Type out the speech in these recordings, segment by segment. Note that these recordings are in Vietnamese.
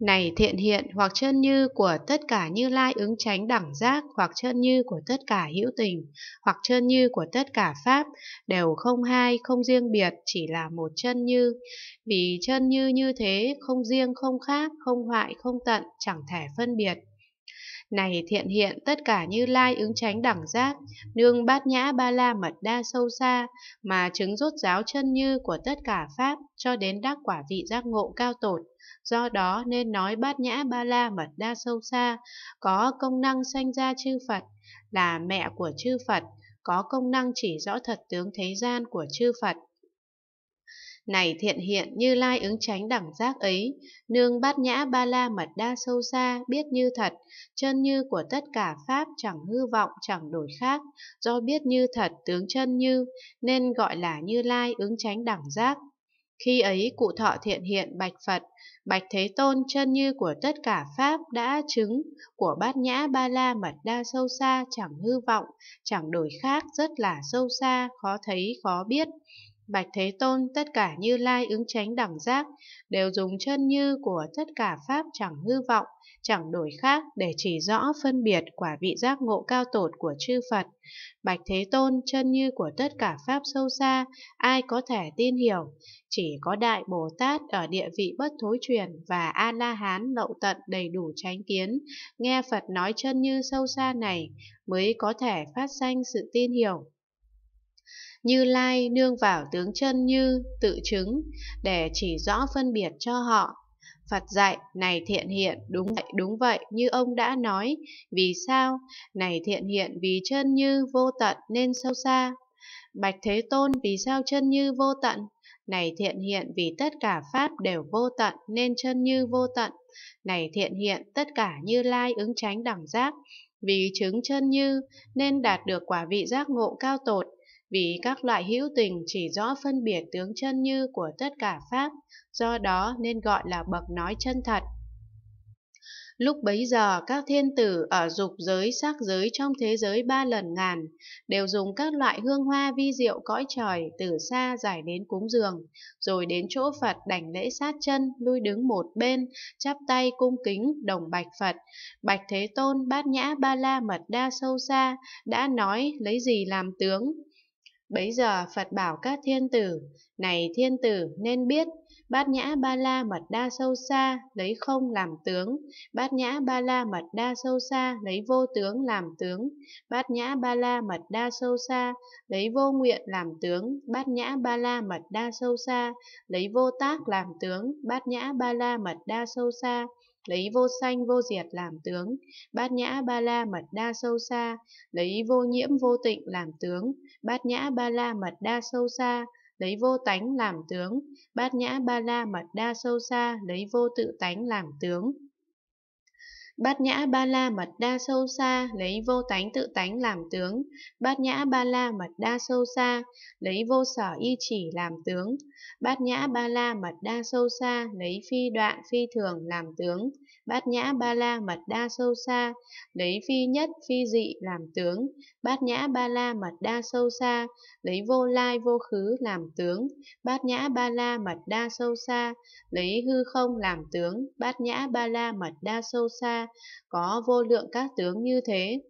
Này thiện hiện hoặc chân như của tất cả như lai ứng tránh đẳng giác hoặc chân như của tất cả hữu tình hoặc chân như của tất cả pháp đều không hai, không riêng biệt, chỉ là một chân như. Vì chân như như thế, không riêng, không khác, không hoại, không tận, chẳng thể phân biệt. Này thiện hiện tất cả như lai ứng tránh đẳng giác, nương bát nhã ba la mật đa sâu xa, mà chứng rốt giáo chân như của tất cả Pháp cho đến đắc quả vị giác ngộ cao tột. Do đó nên nói bát nhã ba la mật đa sâu xa, có công năng sanh ra chư Phật, là mẹ của chư Phật, có công năng chỉ rõ thật tướng thế gian của chư Phật. Này thiện hiện như lai ứng tránh đẳng giác ấy, nương bát nhã ba la mật đa sâu xa, biết như thật, chân như của tất cả Pháp chẳng hư vọng, chẳng đổi khác, do biết như thật tướng chân như, nên gọi là như lai ứng tránh đẳng giác. Khi ấy cụ thọ thiện hiện bạch Phật, bạch Thế Tôn chân như của tất cả Pháp đã chứng, của bát nhã ba la mật đa sâu xa chẳng hư vọng, chẳng đổi khác rất là sâu xa, khó thấy khó biết. Bạch Thế Tôn tất cả như lai ứng tránh đẳng giác đều dùng chân như của tất cả pháp chẳng hư vọng, chẳng đổi khác để chỉ rõ phân biệt quả vị giác ngộ cao tột của chư Phật. Bạch Thế Tôn chân như của tất cả pháp sâu xa, ai có thể tin hiểu, chỉ có Đại Bồ Tát ở địa vị bất thối truyền và A-La-Hán lậu tận đầy đủ tránh kiến, nghe Phật nói chân như sâu xa này mới có thể phát sanh sự tin hiểu. Như Lai nương vào tướng chân như tự chứng để chỉ rõ phân biệt cho họ. Phật dạy, này thiện hiện, đúng vậy, đúng vậy, như ông đã nói. Vì sao? Này thiện hiện vì chân như vô tận nên sâu xa. Bạch Thế Tôn vì sao chân như vô tận? Này thiện hiện vì tất cả Pháp đều vô tận nên chân như vô tận. Này thiện hiện tất cả như lai ứng tránh đẳng giác. Vì chứng chân như nên đạt được quả vị giác ngộ cao tột vì các loại hữu tình chỉ rõ phân biệt tướng chân như của tất cả pháp, do đó nên gọi là bậc nói chân thật. Lúc bấy giờ các thiên tử ở dục giới sắc giới trong thế giới ba lần ngàn đều dùng các loại hương hoa vi diệu cõi trời từ xa giải đến cúng dường, rồi đến chỗ Phật đảnh lễ sát chân, lui đứng một bên, chắp tay cung kính đồng bạch Phật. Bạch Thế Tôn bát nhã ba la mật đa sâu xa đã nói lấy gì làm tướng Bấy giờ Phật bảo các thiên tử, này thiên tử nên biết, bát nhã ba la mật đa sâu xa, lấy không làm tướng, bát nhã ba la mật đa sâu xa, lấy vô tướng làm tướng, bát nhã ba la mật đa sâu xa, lấy vô nguyện làm tướng, bát nhã ba la mật đa sâu xa, lấy vô tác làm tướng, bát nhã ba la mật đa sâu xa, lấy vô sanh vô diệt làm tướng, bát nhã ba la mật đa sâu xa, lấy vô nhiễm vô tịnh làm tướng, bát nhã ba la mật đa sâu xa, lấy vô tánh làm tướng, bát nhã ba la mật đa sâu xa, lấy vô tự tánh làm tướng. Bát nhã ba la mật đa sâu xa, lấy vô tánh tự tánh làm tướng. Bát nhã ba la mật đa sâu xa, lấy vô sở y chỉ làm tướng. Bát nhã ba la mật đa sâu xa, lấy phi đoạn phi thường làm tướng bát nhã ba la mật đa sâu xa, lấy phi nhất phi dị làm tướng, bát nhã ba la mật đa sâu xa, lấy vô lai vô khứ làm tướng, bát nhã ba la mật đa sâu xa, lấy hư không làm tướng, bát nhã ba la mật đa sâu xa, có vô lượng các tướng như thế.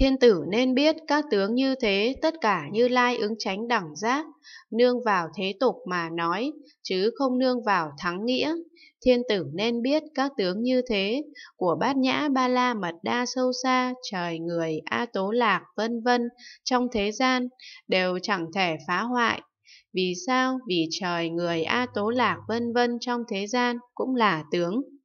Thiên tử nên biết các tướng như thế tất cả như lai ứng tránh đẳng giác, nương vào thế tục mà nói, chứ không nương vào thắng nghĩa. Thiên tử nên biết các tướng như thế, của bát nhã ba la mật đa sâu xa, trời người, a tố lạc, vân vân, trong thế gian, đều chẳng thể phá hoại. Vì sao? Vì trời người A Tố Lạc vân vân trong thế gian cũng là tướng.